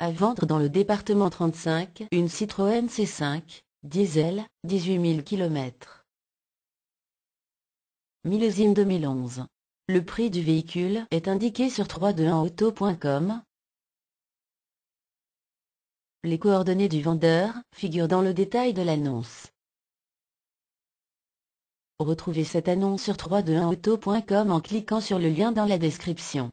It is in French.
À vendre dans le département 35 une Citroën C5, diesel, 18 000 km. Millésime 2011. Le prix du véhicule est indiqué sur 321auto.com. Les coordonnées du vendeur figurent dans le détail de l'annonce. Retrouvez cette annonce sur 321auto.com en cliquant sur le lien dans la description.